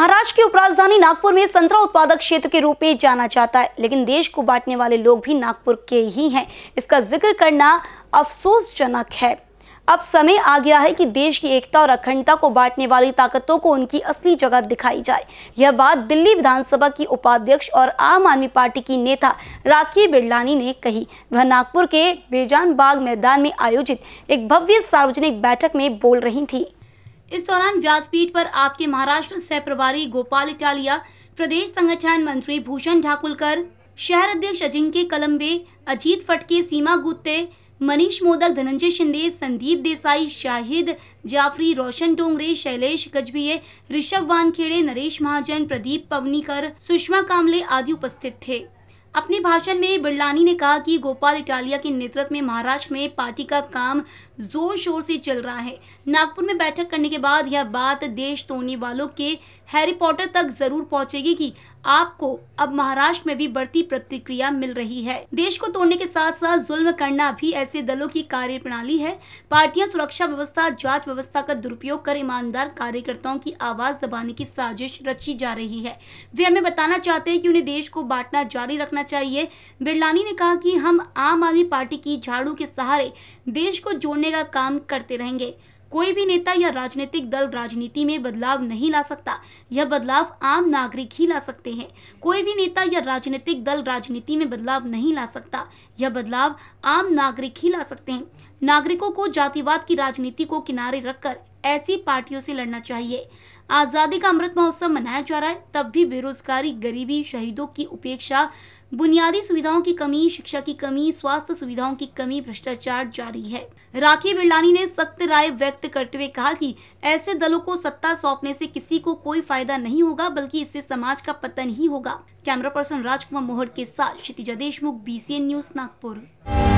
महाराष्ट्र की उपराजधानी नागपुर में संतरा उत्पादक क्षेत्र के रूप में जाना जाता है लेकिन देश को बांटने वाले लोग भी नागपुर के ही हैं इसका जिक्र करना अफसोसजनक है अब समय आ गया है कि देश की एकता और अखंडता को बांटने वाली ताकतों को उनकी असली जगह दिखाई जाए यह बात दिल्ली विधानसभा की उपाध्यक्ष और आम आदमी पार्टी की नेता राखी बिरलानी ने कही वह नागपुर के बेजान बाग मैदान में आयोजित एक भव्य सार्वजनिक बैठक में बोल रही थी इस दौरान व्यासपीठ पर आपके महाराष्ट्र सह प्रभारी गोपाल इटालिया प्रदेश संगठन मंत्री भूषण ढाकुलकर शहर अध्यक्ष अजिंक्य कलम्बे अजीत फटके सीमा गुत्ते मनीष मोदक धनंजय शिंदे संदीप देसाई शाहिद जाफरी रोशन डोंगरे शैलेश गजबीय ऋषभ वानखेड़े नरेश महाजन प्रदीप पवनीकर सुषमा कामले आदि उपस्थित थे अपने भाषण में बिरलानी ने कहा कि गोपाल इटालिया के नेतृत्व में महाराष्ट्र में पार्टी का काम जोर शोर से चल रहा है नागपुर में बैठक करने के बाद यह बात देश तोड़ने वालों के हैरी पॉटर तक जरूर पहुंचेगी कि आपको अब महाराष्ट्र में भी बढ़ती प्रतिक्रिया मिल रही है देश को तोड़ने के साथ साथ जुल्म करना भी ऐसे दलों की कार्य प्रणाली है पार्टियां सुरक्षा व्यवस्था जांच व्यवस्था का दुरुपयोग कर ईमानदार कार्यकर्ताओं की आवाज दबाने की साजिश रची जा रही है वे हमें बताना चाहते हैं कि उन्हें देश को बांटना जारी रखना चाहिए बिरलानी ने कहा कि हम आम आदमी पार्टी की झाड़ू के सहारे देश को जोड़ने का काम करते रहेंगे कोई भी नेता या राजनीतिक दल राजनीति में बदलाव नहीं ला सकता यह बदलाव आम नागरिक ही ला सकते हैं कोई भी नेता या राजनीतिक दल राजनीति में बदलाव नहीं ला सकता यह बदलाव आम नागरिक ही ला सकते हैं नागरिकों को जातिवाद की राजनीति को किनारे रखकर ऐसी पार्टियों से लड़ना चाहिए आज़ादी का अमृत महोत्सव मनाया जा रहा है तब भी बेरोजगारी गरीबी शहीदों की उपेक्षा बुनियादी सुविधाओं की कमी शिक्षा की कमी स्वास्थ्य सुविधाओं की कमी भ्रष्टाचार जारी है राखी बिरलानी ने सख्त राय व्यक्त करते हुए कहा कि ऐसे दलों को सत्ता सौंपने से किसी को कोई फायदा नहीं होगा बल्कि इससे समाज का पतन ही होगा कैमरा पर्सन राजकुमार मोहर के साथ क्षितिजा देशमुख बी न्यूज नागपुर